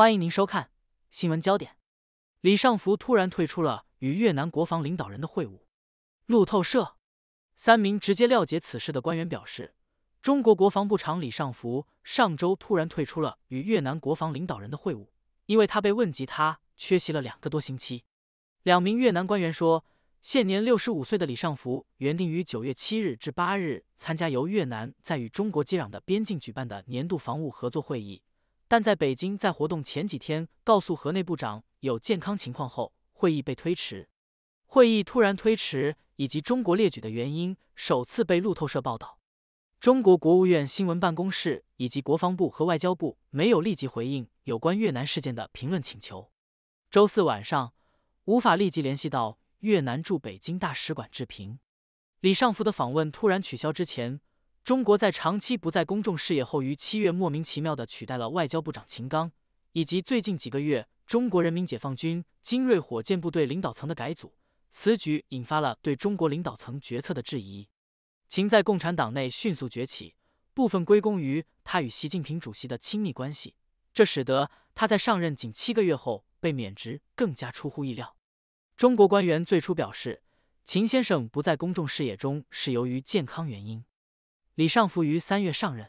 欢迎您收看新闻焦点。李尚福突然退出了与越南国防领导人的会晤。路透社三名直接了解此事的官员表示，中国国防部长李尚福上周突然退出了与越南国防领导人的会晤，因为他被问及他缺席了两个多星期。两名越南官员说，现年六十五岁的李尚福原定于九月七日至八日参加由越南在与中国接壤的边境举办的年度防务合作会议。但在北京，在活动前几天告诉河内部长有健康情况后，会议被推迟。会议突然推迟，以及中国列举的原因，首次被路透社报道。中国国务院新闻办公室以及国防部和外交部没有立即回应有关越南事件的评论请求。周四晚上，无法立即联系到越南驻北京大使馆置评。李尚福的访问突然取消之前。中国在长期不在公众视野后，于七月莫名其妙的取代了外交部长秦刚，以及最近几个月中国人民解放军精锐火箭部队领导层的改组，此举引发了对中国领导层决策的质疑。秦在共产党内迅速崛起，部分归功于他与习近平主席的亲密关系，这使得他在上任仅七个月后被免职更加出乎意料。中国官员最初表示，秦先生不在公众视野中是由于健康原因。李尚福于三月上任，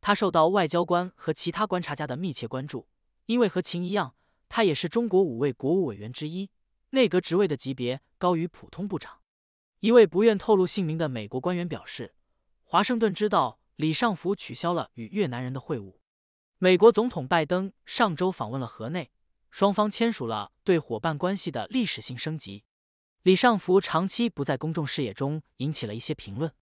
他受到外交官和其他观察家的密切关注，因为和秦一样，他也是中国五位国务委员之一，内阁职位的级别高于普通部长。一位不愿透露姓名的美国官员表示，华盛顿知道李尚福取消了与越南人的会晤。美国总统拜登上周访问了河内，双方签署了对伙伴关系的历史性升级。李尚福长期不在公众视野中，引起了一些评论。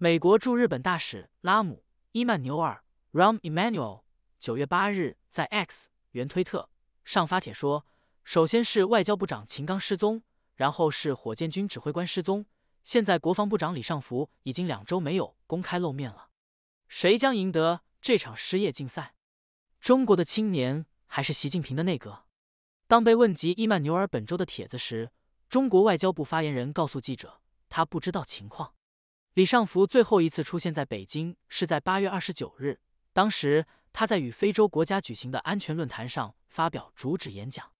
美国驻日本大使拉姆伊曼纽尔 （Rum e m a n u e l 九月八日在 X（ 原推特）上发帖说：“首先是外交部长秦刚失踪，然后是火箭军指挥官失踪，现在国防部长李尚福已经两周没有公开露面了。谁将赢得这场失业竞赛？中国的青年还是习近平的内阁？”当被问及伊曼纽尔本周的帖子时，中国外交部发言人告诉记者，他不知道情况。李尚福最后一次出现在北京是在八月二十九日，当时他在与非洲国家举行的安全论坛上发表主旨演讲。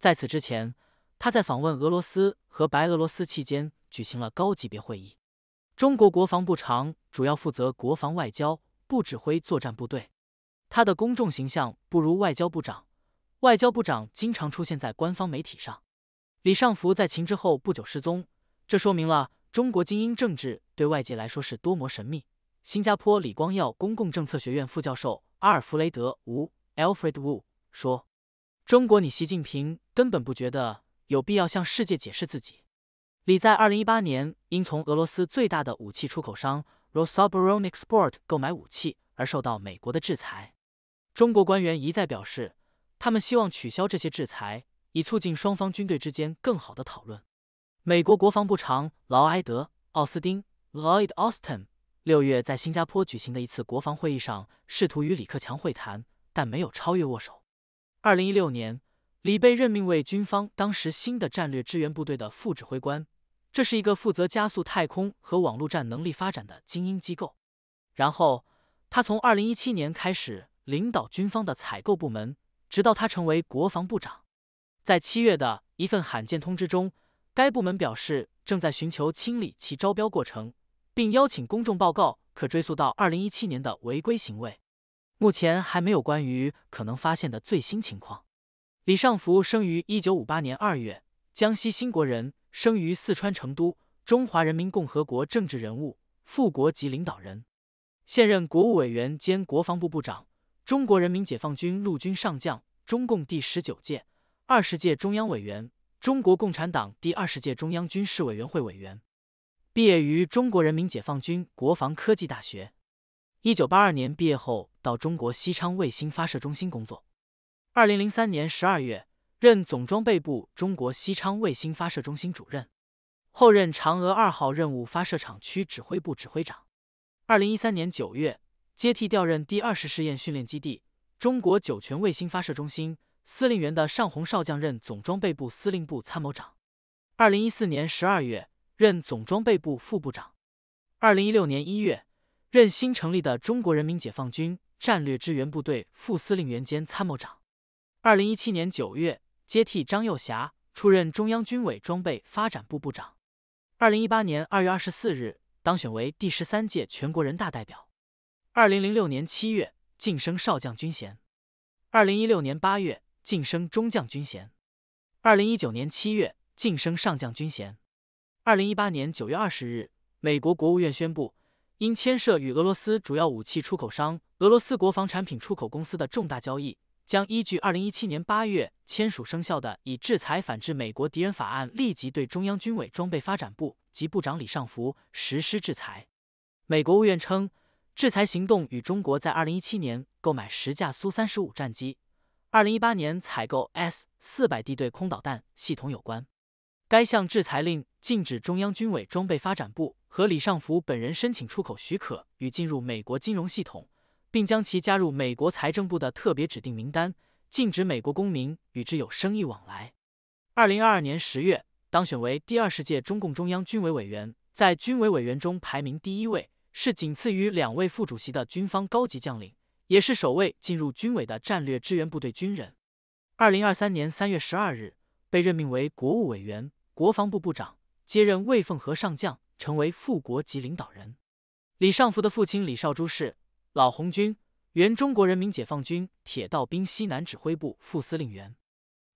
在此之前，他在访问俄罗斯和白俄罗斯期间举行了高级别会议。中国国防部长主要负责国防外交，不指挥作战部队。他的公众形象不如外交部长，外交部长经常出现在官方媒体上。李尚福在秦之后不久失踪，这说明了。中国精英政治对外界来说是多么神秘。新加坡李光耀公共政策学院副教授阿尔弗雷德吴 Alfred Wu 说：“中国，你习近平根本不觉得有必要向世界解释自己。”李在二零一八年因从俄罗斯最大的武器出口商 Rosoboronexport 购买武器而受到美国的制裁。中国官员一再表示，他们希望取消这些制裁，以促进双方军队之间更好的讨论。美国国防部长劳埃德·奥斯汀 （Lloyd Austin） 六月在新加坡举行的一次国防会议上试图与李克强会谈，但没有超越握手。二零一六年，李被任命为军方当时新的战略支援部队的副指挥官，这是一个负责加速太空和网络战能力发展的精英机构。然后，他从二零一七年开始领导军方的采购部门，直到他成为国防部长。在七月的一份罕见通知中。该部门表示，正在寻求清理其招标过程，并邀请公众报告可追溯到二零一七年的违规行为。目前还没有关于可能发现的最新情况。李尚福生于一九五八年二月，江西兴国人生于四川成都，中华人民共和国政治人物、副国级领导人，现任国务委员兼国防部部长，中国人民解放军陆军上将，中共第十九届、二十届中央委员。中国共产党第二十届中央军事委员会委员，毕业于中国人民解放军国防科技大学。一九八二年毕业后，到中国西昌卫星发射中心工作。二零零三年十二月，任总装备部中国西昌卫星发射中心主任，后任嫦娥二号任务发射场区指挥部指挥长。二零一三年九月，接替调任第二十试验训练基地中国酒泉卫星发射中心。司令员的尚红少将任总装备部司令部参谋长，二零一四年十二月任总装备部副部长，二零一六年一月任新成立的中国人民解放军战略支援部队副司令员兼参谋长，二零一七年九月接替张幼霞出任中央军委装备发展部部长，二零一八年二月二十四日当选为第十三届全国人大代表，二零零六年七月晋升少将军衔，二零一六年八月。晋升中将军衔。二零一九年七月晋升上将军衔。二零一八年九月二十日，美国国务院宣布，因牵涉与俄罗斯主要武器出口商俄罗斯国防产品出口公司的重大交易，将依据二零一七年八月签署生效的《以制裁反制美国敌人法案》，立即对中央军委装备发展部及部长李尚福实施制裁。美国务院称，制裁行动与中国在二零一七年购买十架苏三十五战机。二零一八年采购 S 四百地对空导弹系统有关，该项制裁令禁止中央军委装备发展部和李尚福本人申请出口许可与进入美国金融系统，并将其加入美国财政部的特别指定名单，禁止美国公民与之有生意往来。二零二二年十月当选为第二十届中共中央军委委员，在军委委员中排名第一位，是仅次于两位副主席的军方高级将领。也是首位进入军委的战略支援部队军人。二零二三年三月十二日，被任命为国务委员、国防部部长，接任魏凤和上将，成为副国级领导人。李尚福的父亲李少珠是老红军，原中国人民解放军铁道兵西南指挥部副司令员。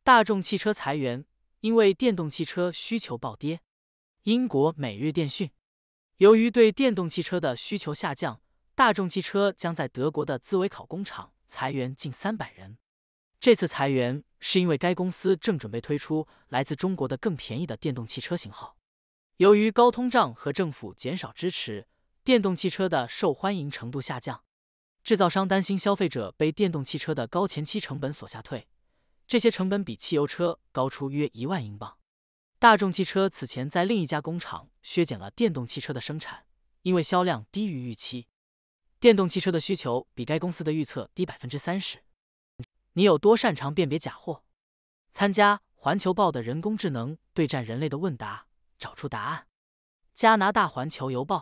大众汽车裁员，因为电动汽车需求暴跌。英国每日电讯，由于对电动汽车的需求下降。大众汽车将在德国的自维考工厂裁员近三百人。这次裁员是因为该公司正准备推出来自中国的更便宜的电动汽车型号。由于高通胀和政府减少支持，电动汽车的受欢迎程度下降。制造商担心消费者被电动汽车的高前期成本所吓退，这些成本比汽油车高出约一万英镑。大众汽车此前在另一家工厂削减了电动汽车的生产，因为销量低于预期。电动汽车的需求比该公司的预测低百分之三十。你有多擅长辨别假货？参加《环球报》的人工智能对战人类的问答，找出答案。加拿大《环球邮报》：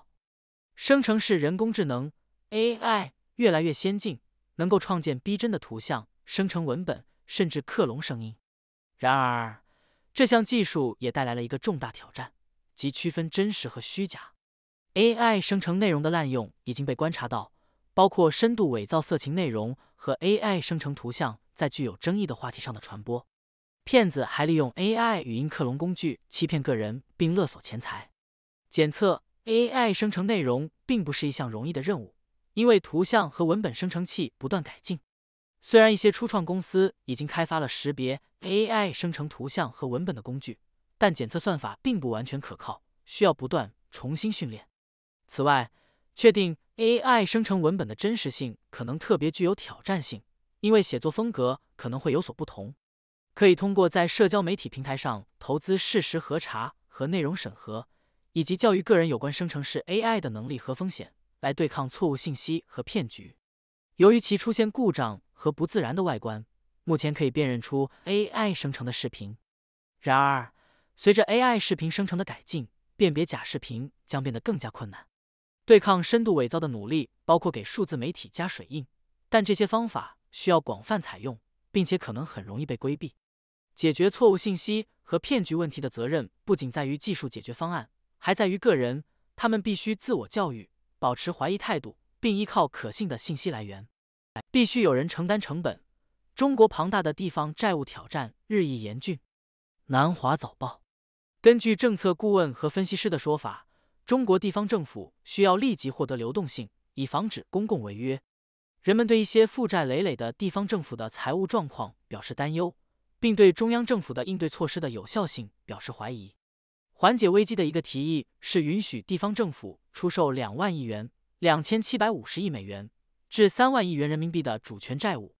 生成式人工智能 AI 越来越先进，能够创建逼真的图像、生成文本，甚至克隆声音。然而，这项技术也带来了一个重大挑战，即区分真实和虚假。AI 生成内容的滥用已经被观察到，包括深度伪造色情内容和 AI 生成图像在具有争议的话题上的传播。骗子还利用 AI 语音克隆工具欺骗个人并勒索钱财。检测 AI 生成内容并不是一项容易的任务，因为图像和文本生成器不断改进。虽然一些初创公司已经开发了识别 AI 生成图像和文本的工具，但检测算法并不完全可靠，需要不断重新训练。此外，确定 AI 生成文本的真实性可能特别具有挑战性，因为写作风格可能会有所不同。可以通过在社交媒体平台上投资事实核查和内容审核，以及教育个人有关生成式 AI 的能力和风险，来对抗错误信息和骗局。由于其出现故障和不自然的外观，目前可以辨认出 AI 生成的视频。然而，随着 AI 视频生成的改进，辨别假视频将变得更加困难。对抗深度伪造的努力包括给数字媒体加水印，但这些方法需要广泛采用，并且可能很容易被规避。解决错误信息和骗局问题的责任不仅在于技术解决方案，还在于个人，他们必须自我教育，保持怀疑态度，并依靠可信的信息来源。必须有人承担成本。中国庞大的地方债务挑战日益严峻。南华早报，根据政策顾问和分析师的说法。中国地方政府需要立即获得流动性，以防止公共违约。人们对一些负债累累的地方政府的财务状况表示担忧，并对中央政府的应对措施的有效性表示怀疑。缓解危机的一个提议是允许地方政府出售两万亿元（两千七百五十亿美元至三万亿元人民币）的主权债务。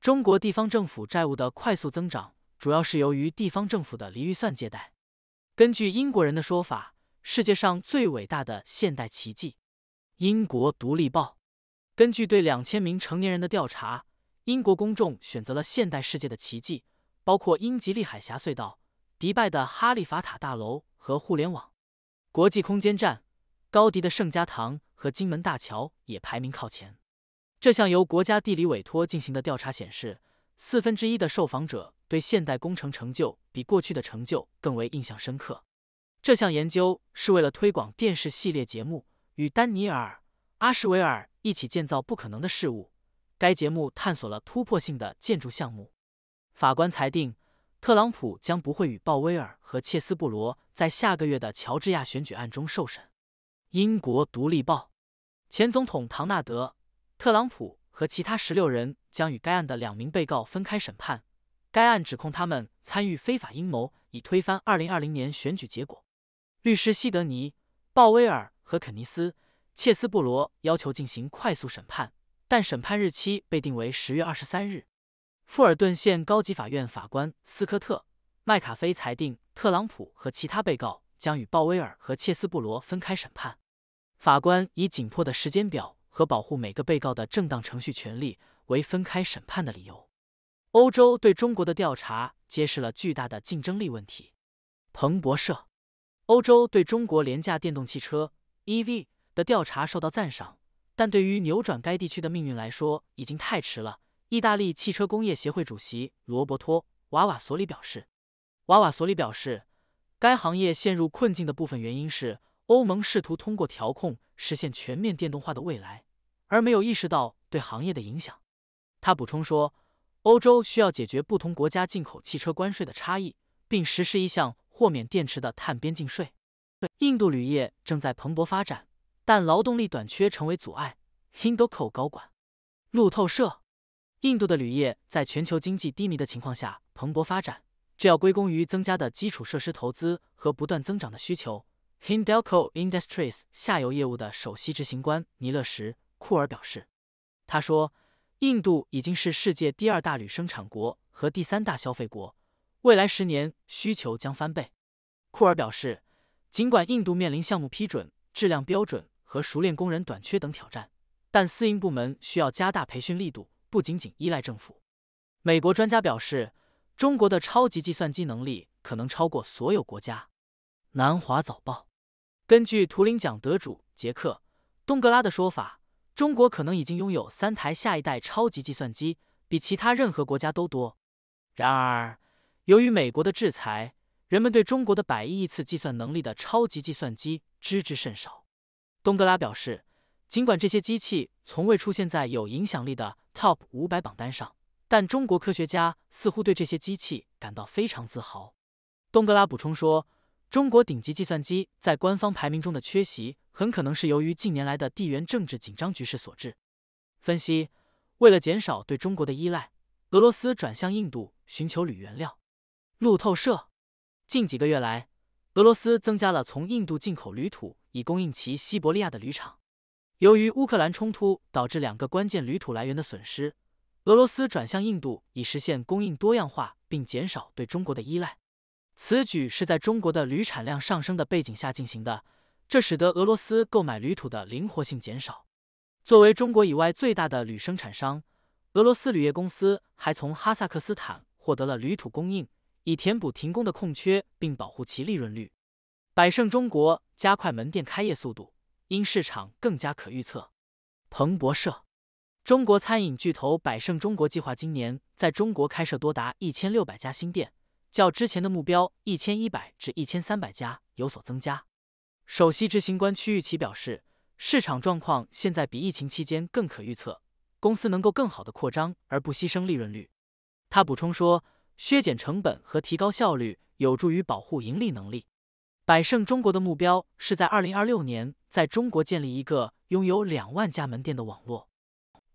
中国地方政府债务的快速增长主要是由于地方政府的离预算借贷。根据英国人的说法。世界上最伟大的现代奇迹。英国《独立报》根据对两千名成年人的调查，英国公众选择了现代世界的奇迹，包括英吉利海峡隧道、迪拜的哈利法塔大楼和互联网、国际空间站、高迪的圣家堂和金门大桥也排名靠前。这项由国家地理委托进行的调查显示，四分之一的受访者对现代工程成就比过去的成就更为印象深刻。这项研究是为了推广电视系列节目，与丹尼尔·阿什维尔一起建造不可能的事物。该节目探索了突破性的建筑项目。法官裁定，特朗普将不会与鲍威尔和切斯布罗在下个月的乔治亚选举案中受审。英国《独立报》前总统唐纳德·特朗普和其他十六人将与该案的两名被告分开审判。该案指控他们参与非法阴谋以推翻二零二零年选举结果。律师西德尼·鲍威尔和肯尼斯·切斯布罗要求进行快速审判，但审判日期被定为十月二十三日。富尔顿县高级法院法官斯科特·麦卡菲裁定，特朗普和其他被告将与鲍威尔和切斯布罗分开审判。法官以紧迫的时间表和保护每个被告的正当程序权利为分开审判的理由。欧洲对中国的调查揭示了巨大的竞争力问题。彭博社。欧洲对中国廉价电动汽车 EV 的调查受到赞赏，但对于扭转该地区的命运来说已经太迟了。意大利汽车工业协会主席罗伯托·瓦瓦索里表示，瓦瓦索里表示，该行业陷入困境的部分原因是欧盟试图通过调控实现全面电动化的未来，而没有意识到对行业的影响。他补充说，欧洲需要解决不同国家进口汽车关税的差异，并实施一项。豁免电池的碳边境税。印度铝业正在蓬勃发展，但劳动力短缺成为阻碍。h i n d a c o 高管，路透社，印度的铝业在全球经济低迷的情况下蓬勃发展，这要归功于增加的基础设施投资和不断增长的需求。h i n d a c o Industries 下游业务的首席执行官尼勒什·库尔表示，他说，印度已经是世界第二大铝生产国和第三大消费国。未来十年需求将翻倍，库尔表示，尽管印度面临项目批准、质量标准和熟练工人短缺等挑战，但私营部门需要加大培训力度，不仅仅依赖政府。美国专家表示，中国的超级计算机能力可能超过所有国家。南华早报根据图灵奖得主杰克·东格拉的说法，中国可能已经拥有三台下一代超级计算机，比其他任何国家都多。然而，由于美国的制裁，人们对中国的百亿亿次计算能力的超级计算机知之甚少。东哥拉表示，尽管这些机器从未出现在有影响力的 Top 五百榜单上，但中国科学家似乎对这些机器感到非常自豪。东哥拉补充说，中国顶级计算机在官方排名中的缺席很可能是由于近年来的地缘政治紧张局势所致。分析：为了减少对中国的依赖，俄罗斯转向印度寻求铝原料。路透社，近几个月来，俄罗斯增加了从印度进口铝土，以供应其西伯利亚的铝厂。由于乌克兰冲突导致两个关键铝土来源的损失，俄罗斯转向印度以实现供应多样化，并减少对中国的依赖。此举是在中国的铝产量上升的背景下进行的，这使得俄罗斯购买铝土的灵活性减少。作为中国以外最大的铝生产商，俄罗斯铝业公司还从哈萨克斯坦获得了铝土供应。以填补停工的空缺，并保护其利润率。百胜中国加快门店开业速度，因市场更加可预测。彭博社，中国餐饮巨头百胜中国计划今年在中国开设多达一千六百家新店，较之前的目标一千一百至一千三百家有所增加。首席执行官曲玉琦表示，市场状况现在比疫情期间更可预测，公司能够更好的扩张而不牺牲利润率。他补充说。削减成本和提高效率有助于保护盈利能力。百胜中国的目标是在二零二六年在中国建立一个拥有两万家门店的网络。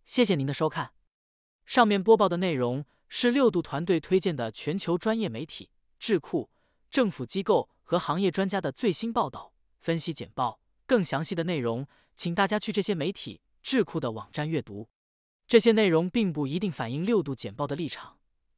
谢谢您的收看。上面播报的内容是六度团队推荐的全球专业媒体、智库、政府机构和行业专家的最新报道、分析简报。更详细的内容，请大家去这些媒体、智库的网站阅读。这些内容并不一定反映六度简报的立场。